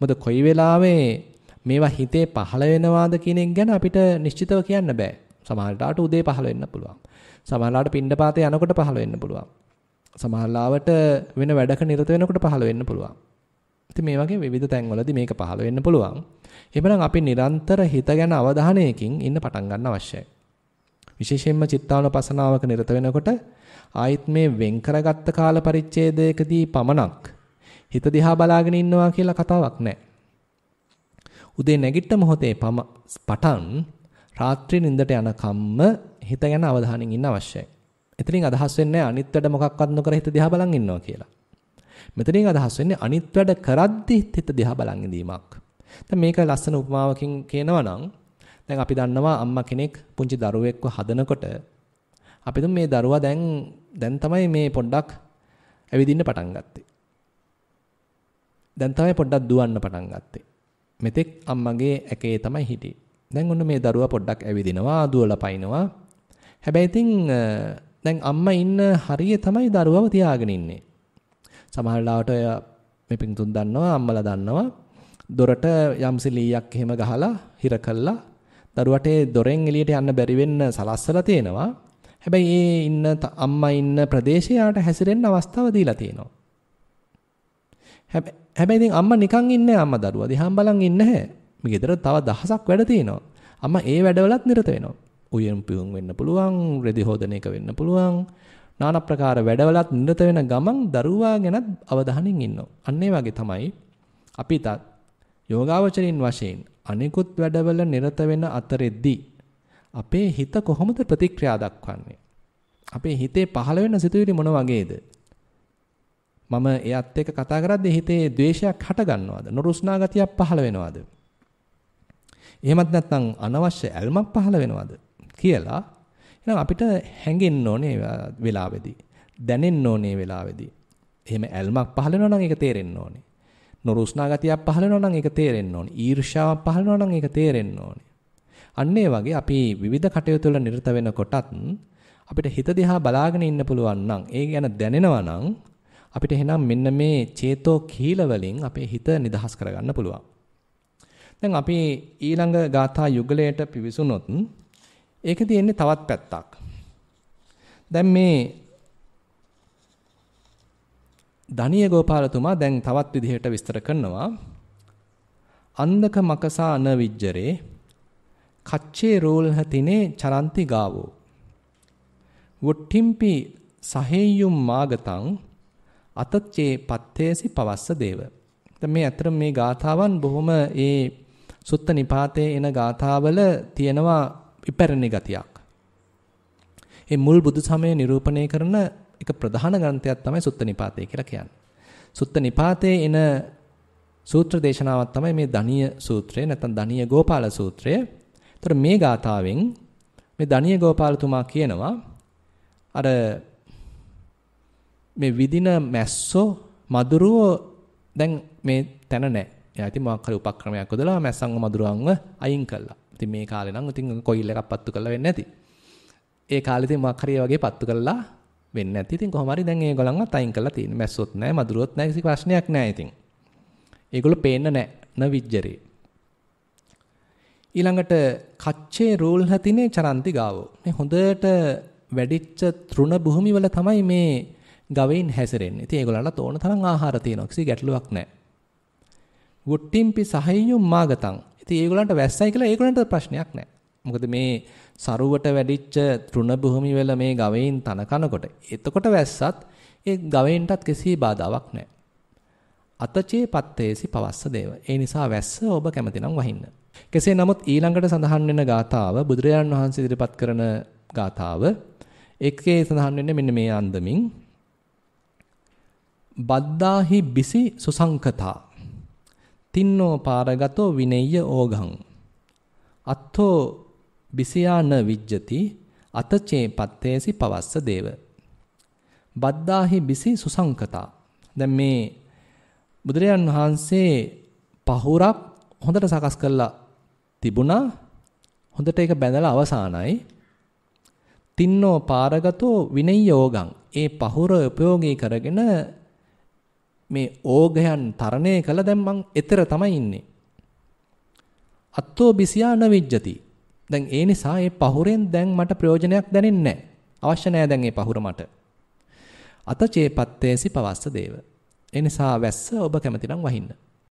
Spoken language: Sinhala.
මොකද කොයි වෙලාවේ මේවා හිතේ පහළ වෙනවාද කියන එක ගැන අපිට නිශ්චිතව කියන්න බෑ. සමහරලාට උදේ පහළ වෙන්න පුළුවන්. සමහරලාට පින්ඩපාතේ යනකොට පහළ වෙන්න පුළුවන්. සමහරලාවට වෙන වැඩක නිරත වෙනකොට පහළ වෙන්න පුළුවන්. ඉතින් මේ වගේ විවිධ තැන්වලදී මේක පහළ වෙන්න පුළුවන්. එහෙමනම් අපි නිරන්තර හිත ගැන අවධානයකින් ඉන්න පටන් ගන්න අවශ්‍යයි. විශේෂයෙන්ම චිත්තානුපසනාවක නිරත වෙනකොට ආයත් මේ වෙන් කරගත්ත කාල පරිච්ඡේදයකදී පමණක් හිත දිහා බලාගෙන ඉන්නවා කියලා කතාවක් නැහැ. උදේ නැගිට මොහොතේ පටන් රාත්‍රී නිින්දට යනකම්ම හිත ගැන අවධානයෙන් ඉන්න අවශ්‍යයි. එතනින් අදහස් වෙන්නේ අනිත් වැඩ මොකක්වත් නොකර හිත දිහා බලන් ඉන්නවා කියලා. මෙතනින් අදහස් වෙන්නේ අනිත් වැඩ කරද්දි හිත දිහා බලන් ඉඳීමක්. දැන් මේක ලස්සන උපමාවකින් කියනවා නම් දැන් අපි දන්නවා අම්මා කෙනෙක් පුංචි දරුවෙක්ව හදනකොට අපි මේ දරුවා දැන් දැන් තමයි මේ පොඩ්ඩක් ඇවිදින්න පටන් ගත්තේ. දැන් තමයි පොඩ්ඩක් දුවන්න පටන් ගත්තේ. මෙතෙක් අම්මගේ ඇකේ තමයි හිටියේ. දැන් ඔන්න මේ දරුවා පොඩ්ඩක් ඇවිදිනවා, දුවලා පයින්නවා. හැබැයි ඉතින් දැන් අම්මා ඉන්න හරිය තමයි දරුවව තියාගෙන ඉන්නේ. සමහර ලාවට ඔය මේ පිටුන් දන්නවා, අම්මලා දන්නවා. දොරට යම්සි ලීයක් එහෙම ගහලා හිර කළා. දරුවට දොරෙන් එළියට යන්න බැරි වෙන්න සලස්සලා තියෙනවා. හැබැයි ඒ ඉන්න අම්මා ඉන්න ප්‍රදේශයට හැසිරෙන්න අවස්ථාව දීලා තියෙනවා. හැබැයි ඉතින් අම්මා නිකන් ඉන්නේ අම්මා දරුවා දිහාම බලන් ඉන්නේ නැහැ. මේ ගෙදර තව දහසක් වැඩ තියෙනවා. අම්මා ඒ වැඩවලත් නිරත වෙනවා. උයන් පියුම් වෙන්න පුළුවන්, රෙදි හොදන එක වෙන්න පුළුවන්. নানা ප්‍රකාර වැඩවලත් නිරත වෙන ගමන් දරුවා ගැනත් අවධානයෙන් ඉන්නවා. අන්න ඒ වගේ තමයි අපිටත් යෝගාවචරින් වශයෙන් අනිකුත් වැඩවල නිරත වෙන අතරෙද්දී අපේ හිත කොහොමද ප්‍රතික්‍රියා දක්වන්නේ? අපේ හිතේ පහළ වෙන සිතුවිලි මොන වගේද? මම එයත් එක්ක කතා කරද්දී හිතේ ද්වේෂයක් හටගන්නවද? නුරුස්නා ගතියක් පහළ වෙනවද? එහෙමත් නැත්නම් අනවශ්‍ය ඇල්මක් පහළ වෙනවද කියලා එහෙනම් අපිට හැඟෙන්න ඕනේ වෙලාවේදී. දැනෙන්න ඕනේ වෙලාවේදී. එහෙම ඇල්මක් පහළ වෙනවා නම් ඒක තේරෙන්න ඕනේ. නුරුස්නා ගතියක් පහළ වෙනවා නම් ඒක තේරෙන්න ඕනේ. ඊර්ෂ්‍යාවක් පහළ වෙනවා නම් ඒක තේරෙන්න ඕනේ. අන්න ඒ වගේ අපි විවිධ කටයුතු වල නිරත වෙනකොටත් අපිට හිත දිහා බලාගෙන ඉන්න පුළුවන් නම් ඒ ගැන දැනෙනවා නම් අපිට එහෙනම් මෙන්න මේ චේතෝ කීල වලින් අපේ හිත නිදහස් කරගන්න පුළුවන්. දැන් අපි ඊළඟ ගාථා යුගලයට පිවිසුනොත් ඒකේ තියෙන්නේ තවත් පැත්තක්. දැන් මේ දනිය ගෝපාලතුමා දැන් තවත් විදිහට විස්තර කරනවා. අන්දක මකසා න විජ්ජරේ කච්චේ රෝල්හතිනේ චරන්ති ගාවෝ. වොට්ටිම්පි සහේයුම් මාගතං අතච්චේ පත්තේසි පවස්ස දේව. මේ අතර මේ ගාථාවන් බොහොම ඒ සුත්ත නිපාතේ එන ගාථාවල තියෙනවා විපැරණි ගතියක්. ඒ මුල් බුදු සමය නිරූපණය කරන එක ප්‍රධාන ග්‍රන්ථයක් තමයි සුත්ත නිපාතය කියලා කියන්නේ. සුත්ත නිපාතයේ එන සූත්‍ර දේශනාවක් තමයි මේ ධනීය සූත්‍රය නැත්නම් ධනීය ගෝපාල සූත්‍රය. ඒතර මේ ගාථාවෙන් මේ ධනීය ගෝපාලතුමා කියනවා අර මේ විදින මැස්සෝ මදුරුවෝ දැන් මේ තැන නැහැ. එයා ඉතින් මොකක් හරි උපක්‍රමයක් යොදලා මැස්සන්ව මදුරුවන්ව අයින් කළා. ඉතින් මේ කාලේ නම් ඉතින් කොයිල් එකක් පත්තු කරලා වෙන්නේ නැති. ඒ කාලේ ඉතින් මොකක් හරි වගේ පත්තු කරලා වෙන්නේ නැති. ඉතින් කොහොම හරි දැන් ඒගොල්ලන්වත් අයින් කරලා තියෙන. මැස්සොත් නැහැ, මදුරුවොත් නැහැ කිසි ප්‍රශ්නයක් නැහැ ඉතින්. ඒගොල්ලෝ පේන්න නැහැ. න විජ්ජරේ. ඊළඟට කච්චේ රූල් හතිනේ චරන්ති ගාවෝ. මේ හොඳට වැඩිච්ච තෘණ භූමිවල තමයි මේ ගවයින් හැසිරෙන්නේ. ඉතින් ඒගොල්ලන්ට ඕන තරම් ආහාර තියෙනවා. කිසි ගැටලුවක් නැහැ. වුට්ටිම්පි සහයියුම් මාගතං. ඉතින් ඒගොල්ලන්ට වැස්සයි කියලා ඒගොල්ලන්ට ප්‍රශ්නයක් නැහැ. මොකද මේ සරුවට වැඩිච්ච තෘණ භූමි වල මේ ගවයින් තන කනකොට එතකොට වැස්සත් ඒ ගවයින්ටත් කිසි බාධාවක් නැහැ. අතචේ පත්තේසි පවස්ස දේව. ඒ නිසා වැස්ස ඔබ කැමතිනම් වහින්න. කෙසේ නමුත් ඊළඟට සඳහන් වෙන ගාථාව බුදුරජාණන් වහන්සේ ඉදිරිපත් කරන ගාථාව. ඒකේ සඳහන් වෙන්නේ මෙන්න මේ අන්දමින් බද්දාහි බිසි සුසංකතා තින්නෝ පාරගතෝ විනෙය්‍ය ඕගං අත්තෝ බිසියාන විජ්ජති අතචේ පත්තේසි පවස්ස දේව බද්දාහි බිසි සුසංකතා දැන් මේ බුදුරජාන් වහන්සේ පහුරක් හොඳට සකස් කරලා තිබුණා හොඳට ඒක බැඳලා අවසానයි තින්නෝ පාරගතෝ විනෙය්‍ය ඕගං ඒ පහුර උපයෝගී කරගෙන මේ ඕගයන් තරණය කළ දැන් මං එතර තමයි ඉන්නේ. අත්තෝ බිසියා නවිජ්ජති. දැන් ඒ නිසා මේ පහුරෙන් දැන් මට ප්‍රයෝජනයක් දැනෙන්නේ නැහැ. අවශ්‍ය නැහැ දැන් මේ පහුර මට. අතචේපත්තේසි පවස්ස දේව. ඒ නිසා වැස්ස ඔබ කැමතිනම් වහින්න.